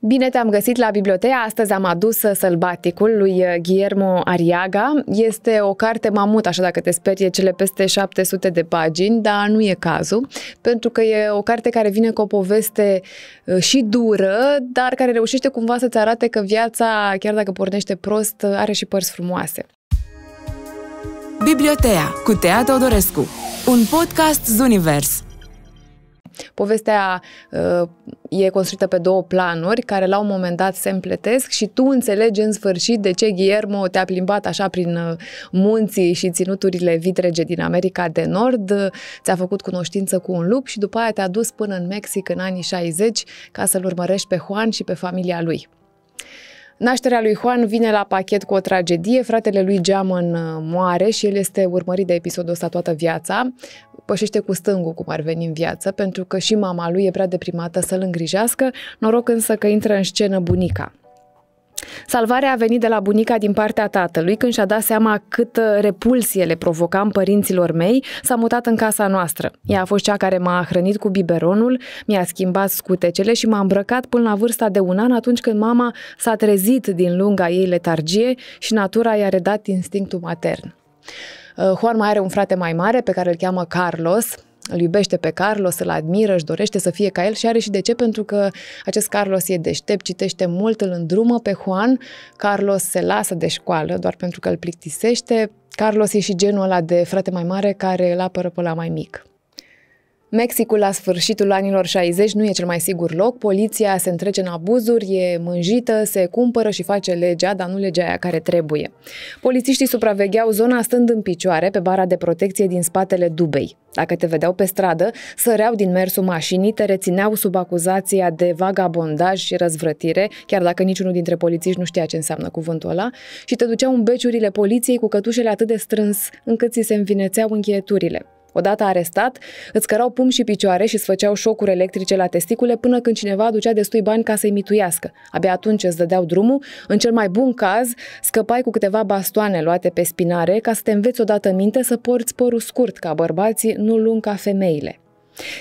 Bine te-am găsit la bibliotecă Astăzi am adus uh, Sălbaticul lui uh, Guillermo Ariaga. Este o carte mamut, așa dacă te sperie, cele peste 700 de pagini, dar nu e cazul, pentru că e o carte care vine cu o poveste uh, și dură, dar care reușește cumva să-ți arate că viața, chiar dacă pornește prost, are și părți frumoase. Biblioteca cu Tea Teodorescu, un podcast Zunivers Povestea uh, e construită pe două planuri care la un moment dat se împletesc și tu înțelegi în sfârșit de ce Guillermo te-a plimbat așa prin uh, munții și ținuturile vitrege din America de Nord, ți-a făcut cunoștință cu un lup și după aia te-a dus până în Mexic în anii 60 ca să-l urmărești pe Juan și pe familia lui. Nașterea lui Juan vine la pachet cu o tragedie. Fratele lui Geamăn uh, moare și el este urmărit de episodul ăsta toată viața. Pășește cu stângul cum ar veni în viață, pentru că și mama lui e prea deprimată să-l îngrijească. Noroc însă că intră în scenă bunica, Salvarea a venit de la bunica din partea tatălui când și-a dat seama cât uh, repulsie le provocam părinților mei, s-a mutat în casa noastră. Ea a fost cea care m-a hrănit cu biberonul, mi-a schimbat scutecele și m-a îmbrăcat până la vârsta de un an atunci când mama s-a trezit din lunga ei letargie și natura i-a redat instinctul matern. Uh, Juan mai are un frate mai mare pe care îl cheamă Carlos, îl iubește pe Carlos, îl admiră, își dorește să fie ca el și are și de ce, pentru că acest Carlos e deștept, citește mult, îl îndrumă pe Juan, Carlos se lasă de școală doar pentru că îl plictisește, Carlos e și genul ăla de frate mai mare care îl apără pe la mai mic. Mexicul la sfârșitul anilor 60 nu e cel mai sigur loc, poliția se întrece în abuzuri, e mânjită, se cumpără și face legea, dar nu legea aia care trebuie. Polițiștii supravegheau zona stând în picioare pe bara de protecție din spatele dubei. Dacă te vedeau pe stradă, săreau din mersul mașinii, te rețineau sub acuzația de vagabondaj și răzvrătire, chiar dacă niciunul dintre polițiști nu știa ce înseamnă cuvântul ăla, și te duceau în beciurile poliției cu cătușele atât de strâns încât ți se învinețeau încheieturile. Odată arestat, îți cărau pumn și picioare și îți făceau șocuri electrice la testicule până când cineva aducea destui bani ca să-i mituiască. Abia atunci îți dădeau drumul, în cel mai bun caz, scăpai cu câteva bastoane luate pe spinare ca să te înveți odată minte să porți părul scurt ca bărbații, nu lung ca femeile.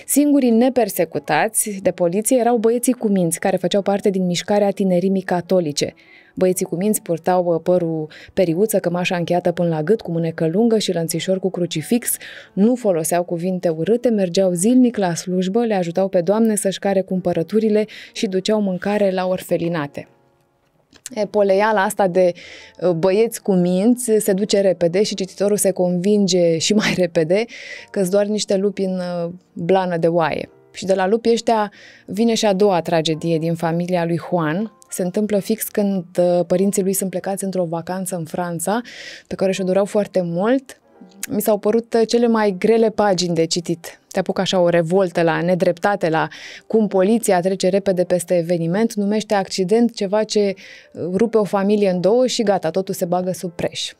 Singurii nepersecutați de poliție erau băieții cu minți, care făceau parte din mișcarea tinerimii catolice. Băieții cu minți purtau uh, părul periuță, cămașa încheiată până la gât, cu mânecă lungă și lănțișor cu crucifix, nu foloseau cuvinte urâte, mergeau zilnic la slujbă, le ajutau pe doamne să-și care cumpărăturile și duceau mâncare la orfelinate poleiala asta de uh, băieți cu minți se duce repede și cititorul se convinge și mai repede că doar niște lupi în uh, blană de oaie. Și de la lupi ăștia vine și a doua tragedie din familia lui Juan. Se întâmplă fix când uh, părinții lui sunt plecați într-o vacanță în Franța, pe care și-o doreau foarte mult, mi s-au părut uh, cele mai grele pagini de citit. Te apucă așa o revoltă la nedreptate, la cum poliția trece repede peste eveniment, numește accident ceva ce uh, rupe o familie în două și gata, totul se bagă sub preș.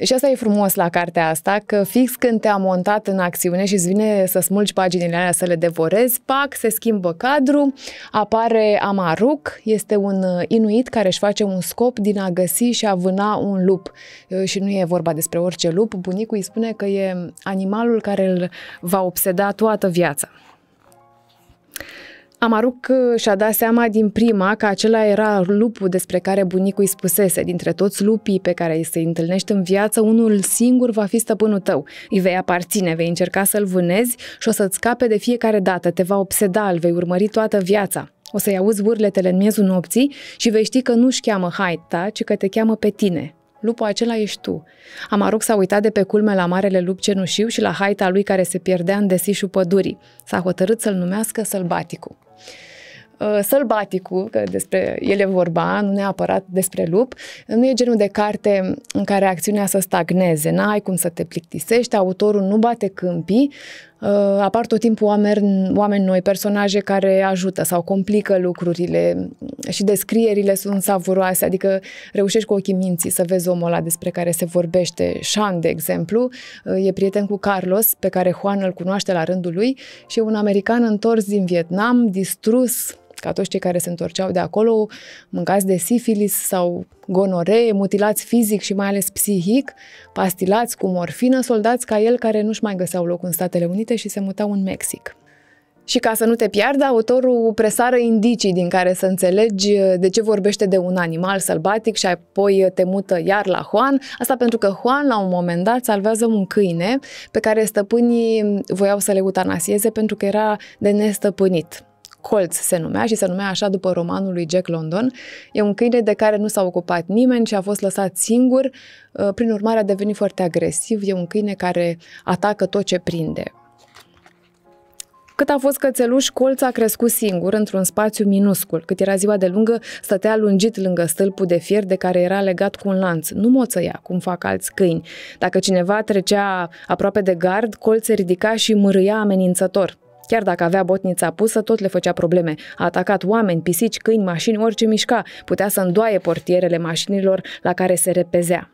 Și asta e frumos la cartea asta, că fix când te-a montat în acțiune și îți vine să smulgi paginile alea, să le devorezi, pac, se schimbă cadru, apare Amaruk, este un uh, inuit care își face un scop din a găsi și a vâna un lup. Uh, și nu e vorba despre orice lup, bunicul îi spune că e animalul care îl va obseda toată viața. Amaruc uh, și-a dat seama din prima că acela era lupul despre care bunicul îi spusese. Dintre toți lupii pe care îi se întâlnești în viață, unul singur va fi stăpânul tău. Îi vei aparține, vei încerca să-l vânezi și o să-ți scape de fiecare dată. Te va obseda, îl vei urmări toată viața. O să-i auzi urletele în miezul nopții și vei ști că nu-și cheamă haita, ci că te cheamă pe tine. Lupul acela ești tu. Amaruc s-a uitat de pe culme la marele lup cenușiu și la haita lui care se pierdea în desișul pădurii. S-a hotărât să-l numească sălbaticul. Uh, sălbaticul, că despre el e vorba, nu neapărat despre lup, nu e genul de carte în care acțiunea să stagneze, n-ai cum să te plictisești, autorul nu bate câmpii, Uh, apar tot timpul oameni, oameni noi, personaje care ajută sau complică lucrurile și descrierile sunt savuroase, adică reușești cu ochii minții să vezi omul ăla despre care se vorbește. Sean, de exemplu, uh, e prieten cu Carlos, pe care Juan îl cunoaște la rândul lui și e un american întors din Vietnam, distrus, ca toți cei care se întorceau de acolo, mâncați de sifilis sau gonoree, mutilați fizic și mai ales psihic, pastilați cu morfină, soldați ca el care nu-și mai găseau loc în Statele Unite și se mutau în Mexic. Și ca să nu te piardă, autorul presară indicii din care să înțelegi uh, de ce vorbește de un animal sălbatic și apoi uh, te mută iar la Juan. Asta pentru că Juan la un moment dat salvează un câine pe care stăpânii voiau să le eutanasieze pentru că era de nestăpânit. Colț se numea și se numea așa după romanul lui Jack London. E un câine de care nu s-a ocupat nimeni și a fost lăsat singur, uh, prin urmare a devenit foarte agresiv, e un câine care atacă tot ce prinde. Cât a fost cățeluș, colț a crescut singur într-un spațiu minuscul. Cât era ziua de lungă, stătea lungit lângă stâlpul de fier de care era legat cu un lanț. Nu moțăia, cum fac alți câini. Dacă cineva trecea aproape de gard, colț se ridica și mârâia amenințător. Chiar dacă avea botnița pusă, tot le făcea probleme. A atacat oameni, pisici, câini, mașini, orice mișca. Putea să îndoaie portierele mașinilor la care se repezea.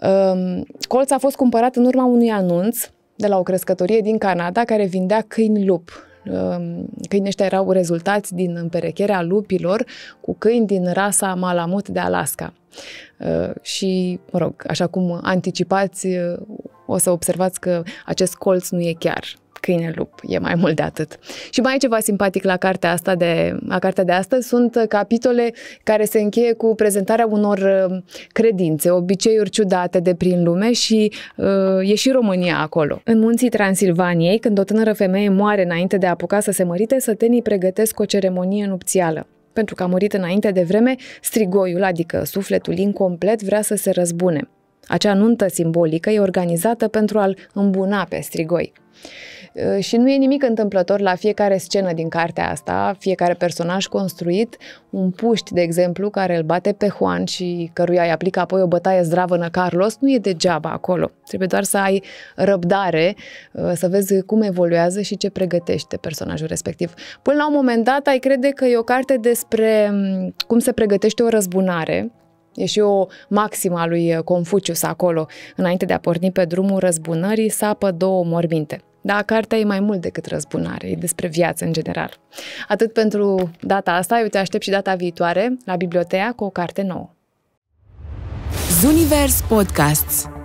Ehm, colț a fost cumpărat în urma unui anunț de la o crescătorie din Canada care vindea câini lup. Ehm, câinii ăștia erau rezultați din împerecherea lupilor cu câini din rasa Malamut de Alaska. Ehm, și, mă rog, așa cum anticipați, o să observați că acest colț nu e chiar câine lup, e mai mult de atât. Și mai e ceva simpatic la cartea asta de, la cartea de astăzi, sunt capitole care se încheie cu prezentarea unor uh, credințe, obiceiuri ciudate de prin lume și uh, e și România acolo. În munții Transilvaniei, când o tânără femeie moare înainte de a apuca să se mărite, sătenii pregătesc o ceremonie nupțială. Pentru că a murit înainte de vreme, strigoiul, adică sufletul incomplet, vrea să se răzbune. Acea nuntă simbolică e organizată pentru a-l îmbuna pe strigoi. Uh, și nu e nimic întâmplător la fiecare scenă din cartea asta, fiecare personaj construit, un puști, de exemplu, care îl bate pe Juan și căruia îi aplică apoi o bătaie zdravănă Carlos, nu e degeaba acolo. Trebuie doar să ai răbdare, uh, să vezi cum evoluează și ce pregătește personajul respectiv. Până la un moment dat ai crede că e o carte despre mm, cum se pregătește o răzbunare, E și o maximă a lui uh, Confucius acolo. Înainte de a porni pe drumul răzbunării, sapă două morminte. Da, cartea e mai mult decât răzbunare, e despre viață în general. Atât pentru data asta, eu te aștept și data viitoare la bibliotecă cu o carte nouă. Zunivers Podcasts